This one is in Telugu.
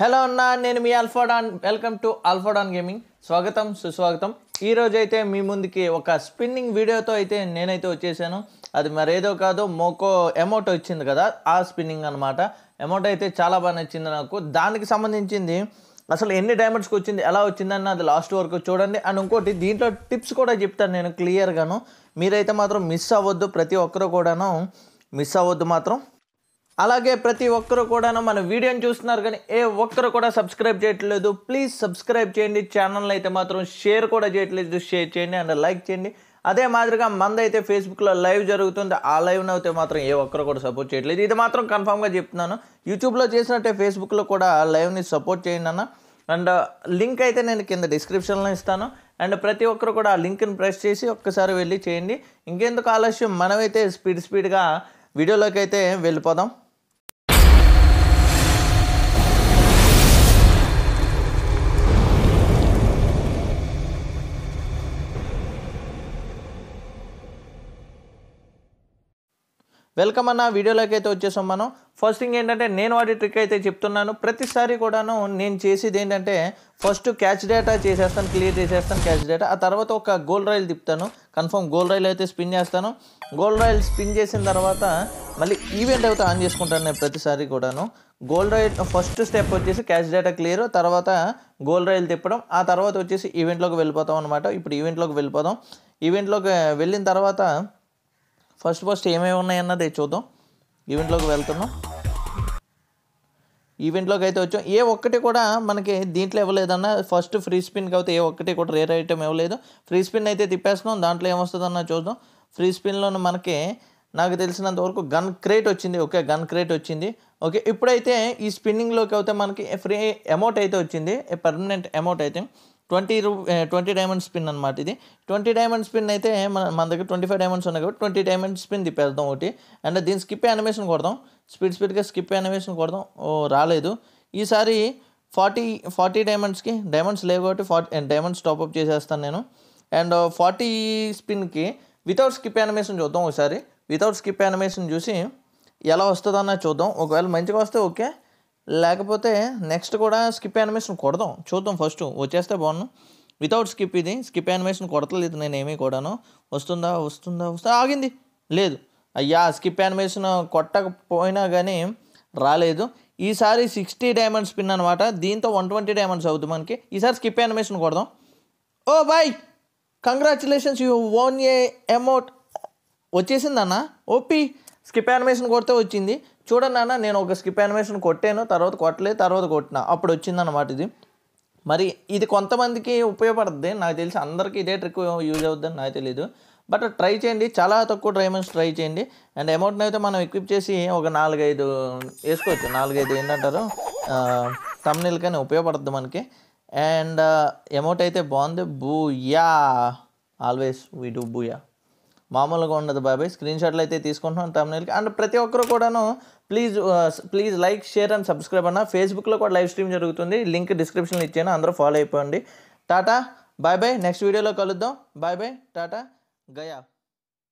హలో అన్న నేను మీ అల్ఫాడాన్ వెల్కమ్ టు అల్ఫాడాన్ గేమింగ్ స్వాగతం సుస్వాగతం అయితే మీ ముందుకి ఒక స్పిన్నింగ్ వీడియోతో అయితే నేనైతే వచ్చేసాను అది మరేదో కాదు మోకో అమౌంట్ వచ్చింది కదా ఆ స్పిన్నింగ్ అనమాట అమౌంట్ అయితే చాలా బాగా నచ్చింది నాకు దానికి సంబంధించింది అసలు ఎన్ని డైమండ్స్కి వచ్చింది ఎలా వచ్చిందని అది లాస్ట్ వరకు చూడండి అండ్ ఇంకోటి దీంట్లో టిప్స్ కూడా చెప్తాను నేను క్లియర్గాను మీరైతే మాత్రం మిస్ అవ్వద్దు ప్రతి ఒక్కరు కూడాను మిస్ అవ్వద్దు మాత్రం అలాగే ప్రతి ఒక్కరు కూడాను మన వీడియోని చూస్తున్నారు కానీ ఏ ఒక్కరు కూడా సబ్స్క్రైబ్ చేయట్లేదు ప్లీజ్ సబ్స్క్రైబ్ చేయండి ఛానల్ అయితే మాత్రం షేర్ కూడా చేయట్లేదు షేర్ చేయండి అండ్ లైక్ చేయండి అదే మాదిరిగా మందైతే ఫేస్బుక్లో లైవ్ జరుగుతుంది ఆ లైవ్ని అయితే మాత్రం ఏ ఒక్కరు కూడా సపోర్ట్ చేయట్లేదు ఇది మాత్రం కన్ఫామ్గా చెప్తున్నాను యూట్యూబ్లో చేసినట్టే ఫేస్బుక్లో కూడా ఆ లైవ్ని సపోర్ట్ చేయండి అన్న అండ్ లింక్ uh, అయితే నేను కింద డిస్క్రిప్షన్లో ఇస్తాను అండ్ ప్రతి ఒక్కరు కూడా ఆ లింక్ని ప్రెస్ చేసి ఒక్కసారి వెళ్ళి చేయండి ఇంకెందుకు ఆలస్యం మనమైతే స్పీడ్ స్పీడ్గా వీడియోలోకి అయితే వెళ్ళిపోదాం వెల్కమ్ అన్న వీడియోలోకి అయితే వచ్చేసాం మనం ఫస్ట్ థింగ్ ఏంటంటే నేను వాడి ట్రిక్ అయితే చెప్తున్నాను ప్రతిసారి కూడాను నేను చేసేది ఏంటంటే ఫస్ట్ క్యాచ్ డేటా చేసేస్తాను క్లియర్ చేసేస్తాను క్యాచ్ డేటా ఆ తర్వాత ఒక గోల్ రాయిల్ తిప్పుతాను కన్ఫర్మ్ గోల్ రైల్ అయితే స్పిన్ చేస్తాను గోల్ రాయిల్ స్పిన్ చేసిన తర్వాత మళ్ళీ ఈవెంట్ అయితే ఆన్ చేసుకుంటాను నేను ప్రతిసారి కూడాను గోల్ రైల్ ఫస్ట్ స్టెప్ వచ్చేసి క్యాచ్ డేటా క్లియర్ తర్వాత గోల్ రైల్ తిప్పడం ఆ తర్వాత వచ్చేసి ఈవెంట్లోకి వెళ్ళిపోతాం అనమాట ఇప్పుడు ఈవెంట్లోకి వెళ్ళిపోదాం ఈవెంట్లోకి వెళ్ళిన తర్వాత ఫస్ట్ ఫస్ట్ ఏమేమి ఉన్నాయన్నది చూద్దాం ఈవెంట్లోకి వెళ్తున్నాం ఈవెంట్లోకి అయితే వచ్చాం ఏ ఒక్కటి కూడా మనకి దీంట్లో ఇవ్వలేదన్న ఫస్ట్ ఫ్రీ స్పిన్కి అయితే ఏ ఒక్కటి కూడా రేర్ ఐటమ్ ఇవ్వలేదు ఫ్రీ స్పిన్ అయితే తిప్పేస్తున్నాం దాంట్లో ఏమొస్తుందన్న చూద్దాం ఫ్రీ స్పిన్లోనే మనకి నాకు తెలిసినంత వరకు గన్ క్రేట్ వచ్చింది ఓకే గన్ క్రేట్ వచ్చింది ఓకే ఇప్పుడైతే ఈ స్పిన్నింగ్లోకి అయితే మనకి ఫ్రీ అమౌంట్ అయితే వచ్చింది పర్మనెంట్ అమౌంట్ అయితే ట్వంటీ రూ ట్వంటీ డైమండ్ స్పిన్ అనమాట ఇది ట్వంటీ డైమండ్ స్పిన్ అయితే మన మన దగ్గర ట్వంటీ ఫైవ్ డైమండ్స్ ఉన్నాయి కాబట్టి ట్వంటీ డైమండ్ స్పిన్ తిప్పేద్దాం ఒకటి అండ్ దీని స్కిప్ యానిమేషన్ కొడదాం స్పీడ్ స్పీడ్గా స్కిప్ యానిమేషన్ కొడదాం ఓ రాలేదు ఈసారి ఫార్టీ ఫార్టీ డైమండ్స్కి డైమండ్స్ లేవు కాబట్టి ఫార్టీ డైమండ్స్ టాప్అప్ చేసేస్తాను నేను అండ్ ఫార్టీ స్పిన్కి వితౌట్ స్కిప్ యానిమేషన్ చూద్దాం ఒకసారి వితౌట్ స్కిప్ యానిమేషన్ చూసి ఎలా వస్తుందన్న చూద్దాం ఒకవేళ మంచిగా వస్తే ఓకే లేకపోతే నెక్స్ట్ కూడా స్కిప్ యానిమేషన్ కొడదాం చూద్దాం ఫస్ట్ వచ్చేస్తే బాగున్నాను వితౌట్ స్కిప్ ఇది స్కిప్ యానిమేషన్ కొడతలేదు నేను ఏమీ కూడాను వస్తుందా వస్తుందా వస్తుందా ఆగింది లేదు అయ్యా స్కిప్ యానిమేషన్ కొట్టకపోయినా కానీ రాలేదు ఈసారి సిక్స్టీ డైమండ్స్ పిన్ అనమాట దీంతో వన్ ట్వంటీ డైమండ్స్ అవుతుంది మనకి ఈసారి స్కిప్ యానిమేషన్ కొడదాం oh boy congratulations you own a amount వచ్చేసిందన్న ఓపీ స్కిప్ యానిమేషన్ కొడితే వచ్చింది చూడన్నానా నేను ఒక స్కిప్ యానిమేషన్ కొట్టాను తర్వాత కొట్టలేదు తర్వాత కొట్టిన అప్పుడు వచ్చిందన్నమాట ఇది మరి ఇది కొంతమందికి ఉపయోగపడుతుంది నాకు తెలిసి అందరికీ ఇదే ట్రిక్ యూజ్ అవుతుందని నాకు తెలియదు బట్ ట్రై చేయండి చాలా తక్కువ డైమండ్స్ ట్రై చేయండి అండ్ అమౌంట్ని అయితే మనం ఎక్విప్ చేసి ఒక నాలుగైదు వేసుకోవచ్చు నాలుగైదు ఏంటంటారు తమ్నీల్ కానీ ఉపయోగపడుతుంది మనకి అండ్ అమౌంట్ అయితే బాగుంది booyah always we do booyah మామూలుగా ఉండదు బాబాయ్ స్క్రీన్ షాట్లు అయితే తీసుకుంటున్నాం తమిళకి అండ్ ప్రతి ఒక్కరు కూడాను please please like share and subscribe అన్న ఫేస్బుక్లో కూడా లైవ్ స్ట్రీమ్ జరుగుతుంది లింక్ డిస్క్రిప్షన్లో ఇచ్చాను అందరూ ఫాలో అయిపోండి టాటా బాయ్ బాయ్ నెక్స్ట్ వీడియోలో కలుద్దాం బాయ్ బాయ్ టాటా గయా